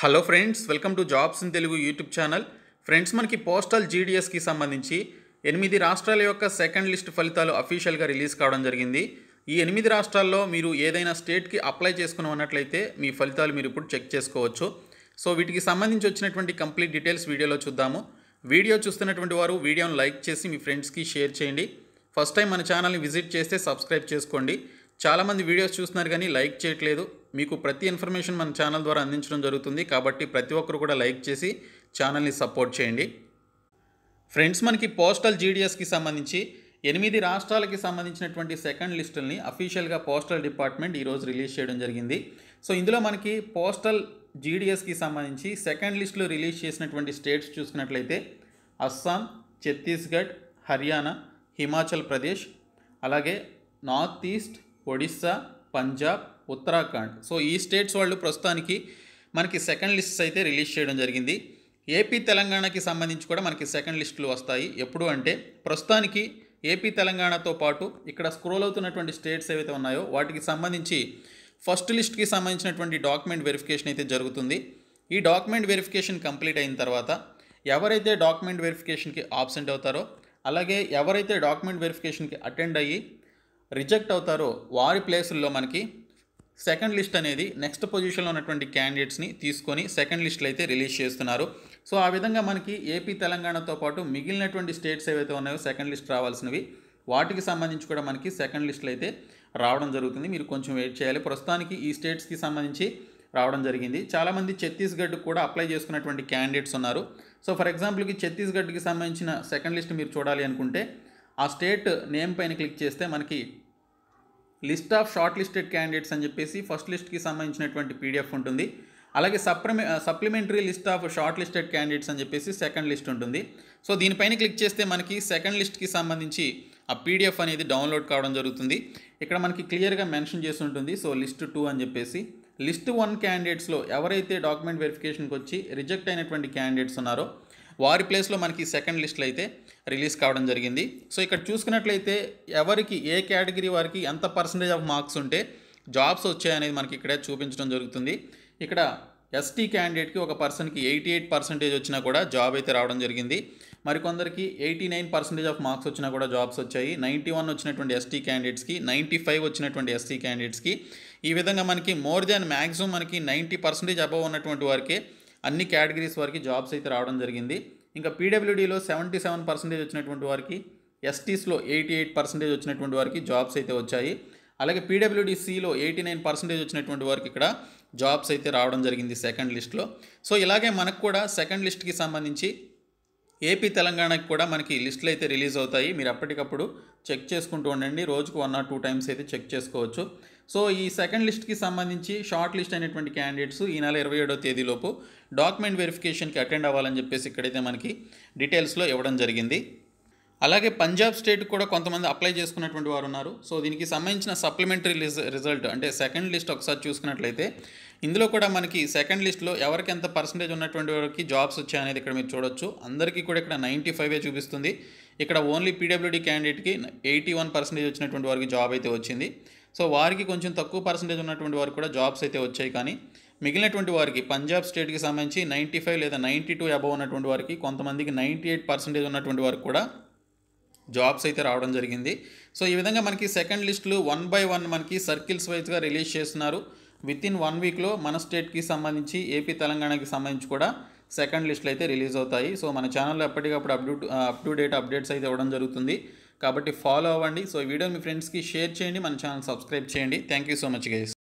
hello friends welcome to jobs in Telugu YouTube channel friends మనకి postal జీడిఎస్కి సంబంధించి ఎనిమిది రాష్ట్రాల యొక్క సెకండ్ లిస్ట్ ఫలితాలు అఫీషియల్గా రిలీజ్ కావడం జరిగింది ఈ ఎనిమిది రాష్ట్రాల్లో మీరు ఏదైనా స్టేట్కి అప్లై చేసుకుని ఉన్నట్లయితే మీ ఫలితాలు మీరు ఇప్పుడు చెక్ చేసుకోవచ్చు సో వీటికి సంబంధించి వచ్చినటువంటి కంప్లీట్ డీటెయిల్స్ వీడియోలో చూద్దాము వీడియో చూస్తున్నటువంటి వారు వీడియోను లైక్ చేసి మీ ఫ్రెండ్స్కి షేర్ చేయండి ఫస్ట్ టైం మన ఛానల్ని విజిట్ చేస్తే సబ్స్క్రైబ్ చేసుకోండి చాలామంది వీడియోస్ చూస్తున్నారు కానీ లైక్ చేయట్లేదు మీకు ప్రతి ఇన్ఫర్మేషన్ మన ఛానల్ ద్వారా అందించడం జరుగుతుంది కాబట్టి ప్రతి ఒక్కరు కూడా లైక్ చేసి ఛానల్ని సపోర్ట్ చేయండి ఫ్రెండ్స్ మనకి పోస్టల్ జీడిఎస్కి సంబంధించి ఎనిమిది రాష్ట్రాలకి సంబంధించినటువంటి సెకండ్ లిస్టుల్ని అఫీషియల్గా పోస్టల్ డిపార్ట్మెంట్ ఈరోజు రిలీజ్ చేయడం జరిగింది సో ఇందులో మనకి పోస్టల్ జీడిఎస్కి సంబంధించి సెకండ్ లిస్టులో రిలీజ్ చేసినటువంటి స్టేట్స్ చూసుకున్నట్లయితే అస్సాం ఛత్తీస్గఢ్ హర్యానా హిమాచల్ ప్రదేశ్ అలాగే north east Odisha Punjab Uttarakhand so ఈ స్టేట్స్ వాళ్ళు ప్రస్తుతానికి మనకి సెకండ్ లిస్ట్స్ అయితే రిలీజ్ చేయడం జరిగింది ఏపీ తెలంగాణకి సంబంధించి కూడా మనకి సెకండ్ లిస్టులు వస్తాయి ఎప్పుడు అంటే ప్రస్తుతానికి ఏపీ తెలంగాణతో పాటు ఇక్కడ స్క్రోల్ అవుతున్నటువంటి స్టేట్స్ ఏవైతే ఉన్నాయో వాటికి సంబంధించి ఫస్ట్ లిస్ట్కి సంబంధించినటువంటి డాక్యుమెంట్ వెరిఫికేషన్ అయితే జరుగుతుంది ఈ డాక్యుమెంట్ వెరిఫికేషన్ కంప్లీట్ అయిన తర్వాత ఎవరైతే డాక్యుమెంట్ వెరిఫికేషన్కి ఆబ్సెంట్ అవుతారో అలాగే ఎవరైతే డాక్యుమెంట్ వెరిఫికేషన్కి అటెండ్ అయ్యి రిజెక్ట్ అవుతారో వారి ప్లేసుల్లో మనకి సెకండ్ లిస్ట్ అనేది నెక్స్ట్ పొజిషన్లో ఉన్నటువంటి క్యాండిడేట్స్ని తీసుకొని సెకండ్ లిస్టులు అయితే రిలీజ్ చేస్తున్నారు సో ఆ విధంగా మనకి ఏపీ తెలంగాణతో పాటు మిగిలినటువంటి స్టేట్స్ ఏవైతే ఉన్నాయో సెకండ్ లిస్ట్ రావాల్సినవి వాటికి సంబంధించి కూడా మనకి సెకండ్ లిస్టులు అయితే రావడం జరుగుతుంది మీరు కొంచెం వెయిట్ చేయాలి ప్రస్తుతానికి ఈ స్టేట్స్కి సంబంధించి రావడం జరిగింది చాలామంది ఛత్తీస్గఢ్ కూడా అప్లై చేసుకున్నటువంటి క్యాండిడేట్స్ ఉన్నారు సో ఫర్ ఎగ్జాంపుల్కి ఛత్తీస్గఢ్కి సంబంధించిన సెకండ్ లిస్ట్ మీరు చూడాలి అనుకుంటే ఆ స్టేట్ నేమ్ పైన క్లిక్ చేస్తే మనకి list of shortlisted candidates అని చెప్పేసి ఫస్ట్ లిస్ట్కి సంబంధించినటువంటి పీడిఎఫ్ ఉంటుంది అలాగే సప్రమే supplementary list of shortlisted candidates అని చెప్పేసి సెకండ్ లిస్ట్ ఉంటుంది సో దీనిపైన క్లిక్ చేస్తే మనకి సెకండ్ లిస్ట్కి సంబంధించి ఆ పీడిఎఫ్ అనేది డౌన్లోడ్ కావడం జరుగుతుంది ఇక్కడ మనకి క్లియర్గా మెన్షన్ చేసి ఉంటుంది సో లిస్ట్ టూ అని చెప్పేసి లిస్ట్ వన్ క్యాండిడేట్స్లో ఎవరైతే డాక్యుమెంట్ వెరిఫికేషన్కి వచ్చి రిజెక్ట్ అయినటువంటి క్యాండిడేట్స్ ఉన్నారో వారి ప్లేస్లో మనకి సెకండ్ లిస్టులు అయితే రిలీజ్ కావడం జరిగింది సో ఇక్కడ చూసుకున్నట్లయితే ఎవరికి ఏ కేటగిరీ వారికి ఎంత పర్సంటేజ్ ఆఫ్ మార్క్స్ ఉంటే జాబ్స్ వచ్చాయనేది మనకి ఇక్కడే చూపించడం జరుగుతుంది ఇక్కడ ఎస్టీ క్యాండిడేట్కి ఒక పర్సన్కి ఎయిటీ ఎయిట్ పర్సెంటేజ్ వచ్చినా కూడా జాబ్ అయితే రావడం జరిగింది మరికొందరికి eighty nine percentage of marks వచ్చినా కూడా జాబ్స్ వచ్చాయి నైంటీ వన్ వచ్చినటువంటి ఎస్టీ క్యాండిడేట్స్కి నైంటీ ఫైవ్ వచ్చినటువంటి ఎస్టీ క్యాండిడేట్స్కి ఈ విధంగా మనకి మోర్ దాన్ మ్యాక్సిమం మనకి నైంటీ పర్సెంటేజ్ అబవ్ ఉన్నటువంటి వారికే అన్ని కేటగిరీస్ వారికి జాబ్స్ అయితే రావడం జరిగింది ఇంకా పీడబ్ల్యూడీలో సెవెంటీ సెవెన్ పర్సెంటేజ్ వచ్చినటువంటి వారికి ఎస్టీస్లో ఎయిటీ ఎయిట్ పర్సెంటేజ్ వచ్చినటువంటి వారికి జాబ్స్ అయితే వచ్చాయి అలాగే పీడబ్ల్యూడీసీలో ఎయిటీ నైన్ పర్సెంటేజ్ వచ్చినటువంటి వారికి ఇక్కడ జాబ్స్ అయితే రావడం జరిగింది సెకండ్ లిస్ట్లో సో ఇలాగే మనకు కూడా సెకండ్ లిస్ట్కి సంబంధించి ఏపీ తెలంగాణకి కూడా మనకి లిస్టులు అయితే రిలీజ్ అవుతాయి మీరు అప్పటికప్పుడు చెక్ చేసుకుంటూ ఉండండి రోజుకు వన్ ఆర్ టూ టైమ్స్ అయితే చెక్ చేసుకోవచ్చు సో ఈ సెకండ్ లిస్ట్కి సంబంధించి షార్ట్ లిస్ట్ అయినటువంటి క్యాండిడేట్స్ ఈ నెల ఇరవై ఏడో తేదీలోపు డాక్యుమెంట్ వెరిఫికేషన్కి అటెండ్ అవ్వాలని చెప్పేసి ఇక్కడైతే మనకి డీటెయిల్స్లో ఇవ్వడం జరిగింది అలాగే పంజాబ్ స్టేట్ కూడా కొంతమంది అప్లై చేసుకున్నటువంటి వారు ఉన్నారు సో దీనికి సంబంధించిన సప్లిమెంటరీ రిజల్ట్ అంటే సెకండ్ లిస్ట్ ఒకసారి చూసుకున్నట్లయితే ఇందులో కూడా మనకి సెకండ్ లిస్ట్లో ఎవరికి ఎంత పర్సంటేజ్ ఉన్నటువంటి వారికి జాబ్స్ వచ్చాయనేది ఇక్కడ మీరు చూడొచ్చు అందరికీ కూడా ఇక్కడ నైంటీ ఫైవ్ చూపిస్తుంది ఇక్కడ ఓన్లీ పీడబ్ల్యూడీ క్యాండిడేట్కి ఎయిటీ వన్ పర్సెంటేజ్ వచ్చినటువంటి వారికి జాబ్ అయితే వచ్చింది సో వారికి కొంచెం తక్కువ పర్సెంటేజ్ ఉన్నటువంటి వారికి కూడా జాబ్స్ అయితే వచ్చాయి కానీ మిగిలినటువంటి వారికి పంజాబ్ స్టేట్కి సంబంధించి నైంటీ ఫైవ్ లేదా నైంటీ టూ అబవ్ ఉన్నటువంటి వారికి కొంతమందికి నైంటీ ఎయిట్ పర్సెంటేజ్ ఉన్నటువంటి వారికి కూడా జాబ్స్ అయితే రావడం జరిగింది సో ఈ విధంగా మనకి సెకండ్ లిస్టులు వన్ బై వన్ మనకి సర్కిల్స్ వైజ్గా రిలీజ్ చేస్తున్నారు వితిన్ వన్ వీక్లో మన స్టేట్కి సంబంధించి ఏపీ తెలంగాణకి సంబంధించి కూడా సెకండ్ లిస్టులు అయితే రిలీజ్ అవుతాయి సో మన ఛానల్లో ఎప్పటికప్పుడు update up to date updates అయితే ఇవ్వడం జరుగుతుంది కాబట్టి ఫాలో అవ్వండి సో ఈ వీడియో మీ ఫ్రెండ్స్కి షేర్ చేయండి మన ఛానల్ సబ్స్క్రైబ్ చేయండి thank you so much guys